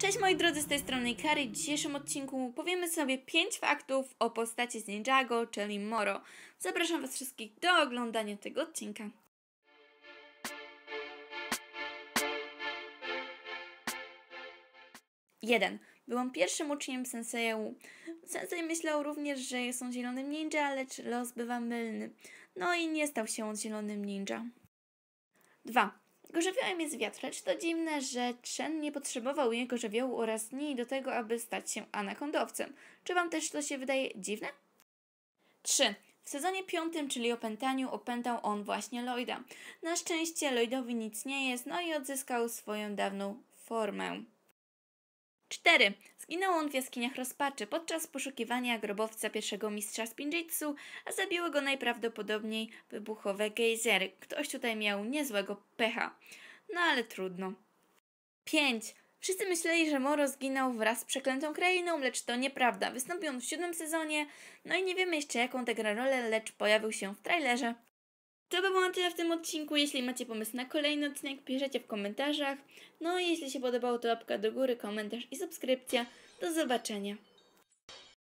Cześć moi drodzy, z tej strony Kary. W dzisiejszym odcinku powiemy sobie 5 faktów o postaci z Ninjago, czyli Moro. Zapraszam Was wszystkich do oglądania tego odcinka. Jeden. Byłam pierwszym uczniem Sensei'u. Sensei myślał również, że jest on zielonym ninja, lecz los bywa mylny. No i nie stał się on zielonym ninja. 2. Gorzewiołem jest wiatr, lecz to dziwne, że Chen nie potrzebował jego żywiołu oraz dni do tego, aby stać się anakondowcem. Czy wam też to się wydaje dziwne? 3. W sezonie piątym, czyli opętaniu, opętał on właśnie Lloyda. Na szczęście Lloydowi nic nie jest, no i odzyskał swoją dawną formę. 4. Zginął on w jaskiniach rozpaczy podczas poszukiwania grobowca pierwszego mistrza Spinjitsu, a zabiły go najprawdopodobniej wybuchowe gejzery. Ktoś tutaj miał niezłego pecha. No ale trudno. 5. Wszyscy myśleli, że Moro zginął wraz z przeklętą krainą, lecz to nieprawda. Wystąpił on w siódmym sezonie, no i nie wiemy jeszcze jaką tę rolę, lecz pojawił się w trailerze to by było na tyle w tym odcinku. Jeśli macie pomysł na kolejny odcinek, piszecie w komentarzach. No i jeśli się podobało, to łapka do góry, komentarz i subskrypcja. Do zobaczenia.